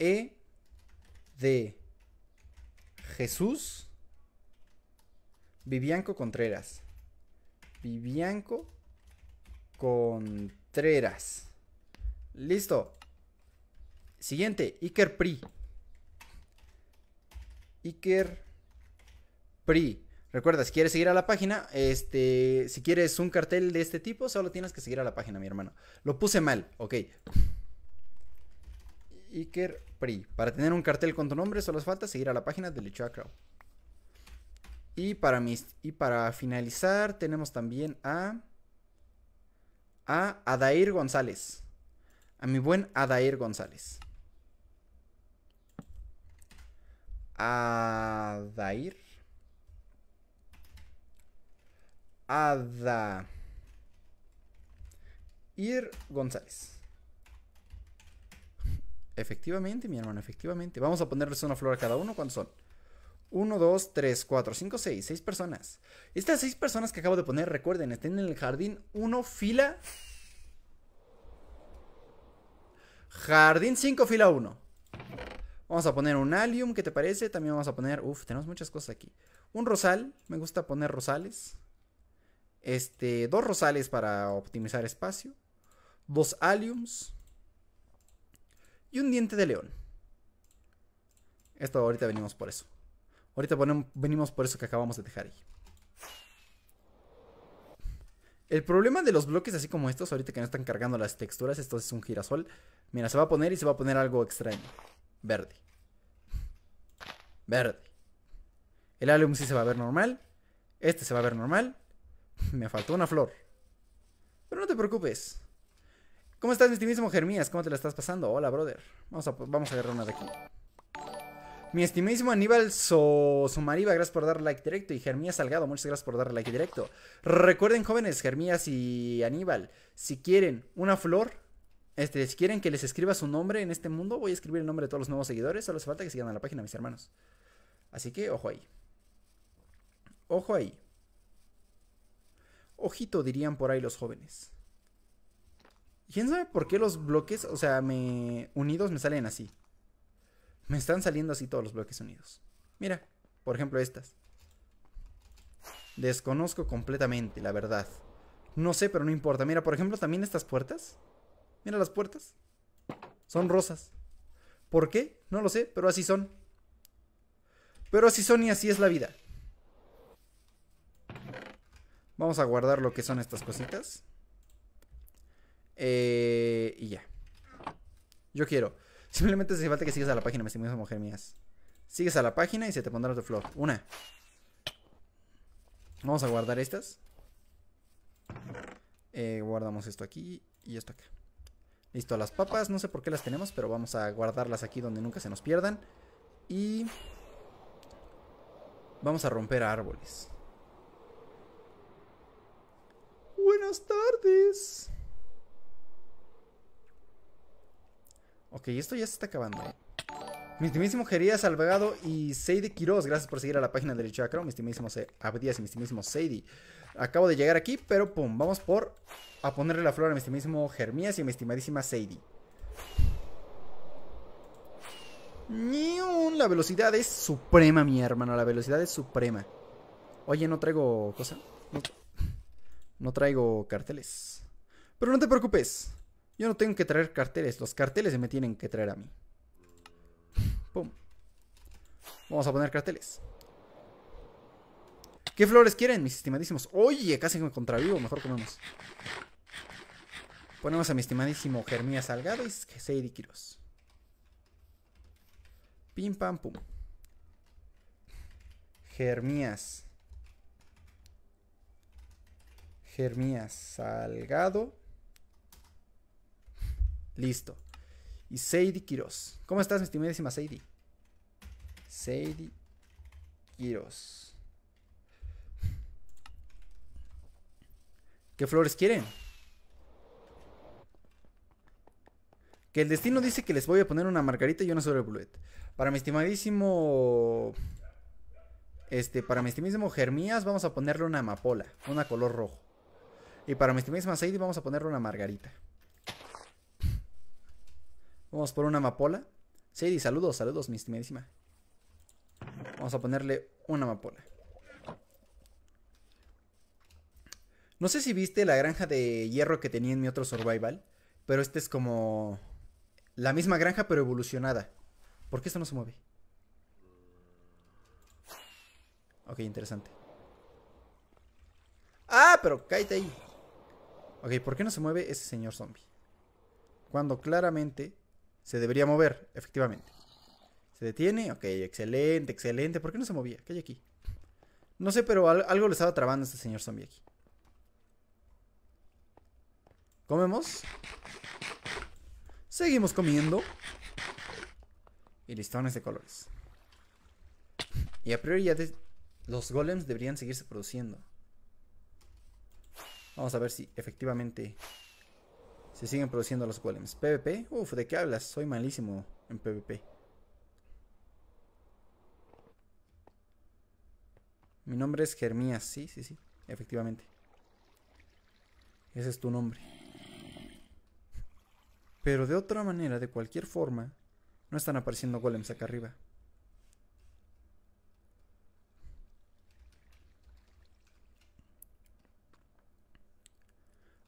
E de Jesús Vivianco Contreras. Vivianco Contreras. Listo. Siguiente, Iker Pri. Iker Pri. Recuerda, si quieres seguir a la página, este, si quieres un cartel de este tipo, solo tienes que seguir a la página, mi hermano. Lo puse mal, ok. Iker PRI. Para tener un cartel con tu nombre solo falta seguir a la página de Lechua Crow. Y para, mis, y para finalizar tenemos también a... A Adair González. A mi buen Adair González. Adair. Ada. Ir González. Efectivamente, mi hermano, efectivamente. Vamos a ponerles una flor a cada uno. ¿Cuántos son? 1, dos, tres, cuatro, cinco, seis Seis personas. Estas seis personas que acabo de poner, recuerden, estén en el jardín 1, fila. Jardín 5, fila 1. Vamos a poner un alium, ¿qué te parece? También vamos a poner, Uf, tenemos muchas cosas aquí. Un rosal, me gusta poner rosales. Este, dos rosales para optimizar espacio. Dos aliums y un diente de león. Esto ahorita venimos por eso. Ahorita venimos por eso que acabamos de dejar ahí. El problema de los bloques así como estos, ahorita que no están cargando las texturas, esto es un girasol. Mira, se va a poner y se va a poner algo extraño. Verde. Verde. El álbum sí se va a ver normal. Este se va a ver normal. Me faltó una flor. Pero no te preocupes. ¿Cómo estás, mi estimísimo Germías? ¿Cómo te la estás pasando? Hola, brother. Vamos a, vamos a agarrar una de aquí. Mi estimísimo Aníbal so gracias por dar like directo. Y Germías Salgado, muchas gracias por dar like directo. Recuerden, jóvenes, Germías y Aníbal, si quieren una flor, este, si quieren que les escriba su nombre en este mundo, voy a escribir el nombre de todos los nuevos seguidores. Solo hace falta que sigan a la página, mis hermanos. Así que ojo ahí. Ojo ahí. Ojito, dirían por ahí los jóvenes. ¿Quién sabe por qué los bloques, o sea, me unidos me salen así? Me están saliendo así todos los bloques unidos. Mira, por ejemplo estas. Desconozco completamente, la verdad. No sé, pero no importa. Mira, por ejemplo, también estas puertas. Mira las puertas. Son rosas. ¿Por qué? No lo sé, pero así son. Pero así son y así es la vida. Vamos a guardar lo que son estas cositas. Yo quiero. Simplemente hace falta que sigas a la página, me estimas mujer mías. Sigues a la página y se te pondrá otro flow. Una. Vamos a guardar estas. Eh, guardamos esto aquí y esto acá. Listo, las papas, no sé por qué las tenemos, pero vamos a guardarlas aquí donde nunca se nos pierdan. Y vamos a romper árboles. Buenas tardes. Ok, esto ya se está acabando, ¿eh? Mi estimadísimo Gerías y Seide Quiroz, gracias por seguir a la página del Chacro, mi Se, Abdias y mi estimadísimo Acabo de llegar aquí, pero pum, vamos por a ponerle la flor a mi Germías y a mi estimadísima Seidi. La velocidad es suprema, mi hermano, la velocidad es suprema. Oye, no traigo cosa. no traigo carteles. Pero no te preocupes. Yo no tengo que traer carteles. Los carteles se me tienen que traer a mí. Pum. Vamos a poner carteles. ¿Qué flores quieren, mis estimadísimos? Oye, casi me contravivo. Mejor comemos. Ponemos a mi estimadísimo Germías Salgado y Seidi Quiroz. Pim pam pum. Germías. Germías Salgado. Listo. Y Seidi Quiroz. ¿Cómo estás, mi estimadísima Sadie? Sadie Quiroz. ¿Qué flores quieren? Que el destino dice que les voy a poner una margarita y una sobre bullet. Para mi estimadísimo. Este, para mi estimadísimo Germías, vamos a ponerle una amapola, una color rojo. Y para mi estimadísima Sadie, vamos a ponerle una margarita. Vamos por una amapola. Sadie, saludos, saludos, mi estimadísima. Vamos a ponerle una amapola. No sé si viste la granja de hierro que tenía en mi otro survival, pero este es como la misma granja pero evolucionada. ¿Por qué esto no se mueve? Ok, interesante. ¡Ah! Pero cállate ahí. Ok, ¿por qué no se mueve ese señor zombie? Cuando claramente se debería mover, efectivamente. Se detiene, ok, excelente, excelente. ¿Por qué no se movía? ¿Qué hay aquí? No sé, pero algo le estaba trabando a este señor zombie aquí. Comemos. Seguimos comiendo. Y listones de colores. Y a priori ya los golems deberían seguirse produciendo. Vamos a ver si efectivamente se siguen produciendo los golems. ¿PvP? Uf, ¿de qué hablas? Soy malísimo en PvP. Mi nombre es Germías. sí, sí, sí, efectivamente. Ese es tu nombre. Pero de otra manera, de cualquier forma, no están apareciendo golems acá arriba.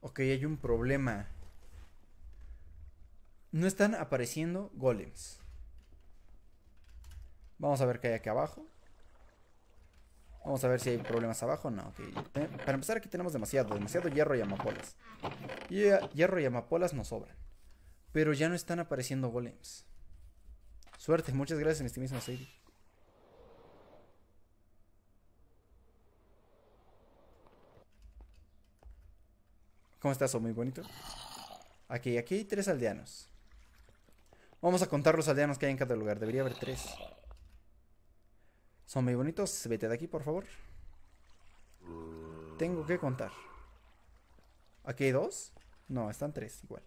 Ok, hay un problema. No están apareciendo golems. Vamos a ver qué hay aquí abajo. Vamos a ver si hay problemas abajo. No, ok eh, Para empezar aquí tenemos demasiado, demasiado hierro y amapolas. Eh, hierro y amapolas nos sobran. Pero ya no están apareciendo golems. Suerte, muchas gracias en este mismo serie. ¿Cómo estás? Oh, muy bonito. Aquí, aquí hay tres aldeanos. Vamos a contar los aldeanos que hay en cada lugar. Debería haber tres. Son muy bonitos. Vete de aquí, por favor. Tengo que contar. ¿Aquí hay dos? No, están tres igual.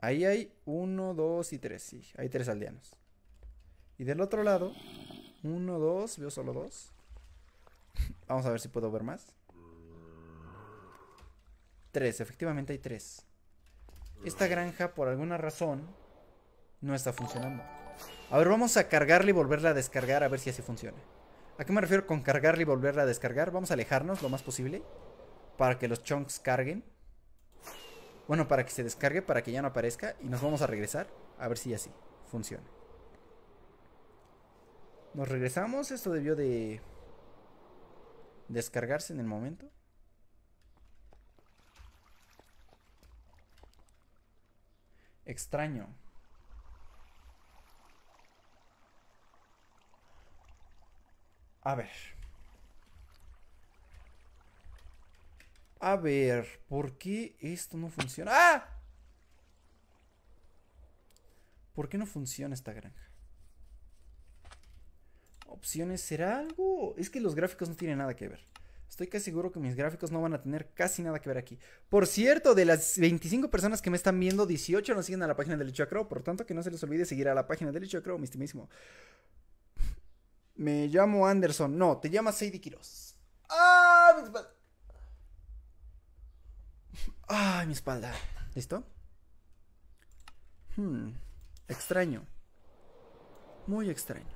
Ahí hay uno, dos y tres. Sí, hay tres aldeanos. Y del otro lado, uno, dos. Veo solo dos. Vamos a ver si puedo ver más. Tres, efectivamente hay tres esta granja por alguna razón no está funcionando. A ver, vamos a cargarla y volverla a descargar a ver si así funciona. ¿A qué me refiero con cargarla y volverla a descargar? Vamos a alejarnos lo más posible para que los chunks carguen. Bueno, para que se descargue, para que ya no aparezca y nos vamos a regresar a ver si así funciona. Nos regresamos, esto debió de descargarse en el momento. extraño. A ver. A ver, ¿por qué esto no funciona? ¡Ah! ¿Por qué no funciona esta granja? Opciones, ¿será algo? Es que los gráficos no tienen nada que ver. Estoy casi seguro que mis gráficos no van a tener casi nada que ver aquí. Por cierto, de las 25 personas que me están viendo, 18 nos siguen a la página del Chacro. Por tanto, que no se les olvide seguir a la página del hecho mi estimísimo. Me llamo Anderson. No, te llamas Sadie Quiroz. ¡Ah! Mi espalda. ¡Ay, mi espalda! ¿Listo? Hmm. Extraño. Muy extraño.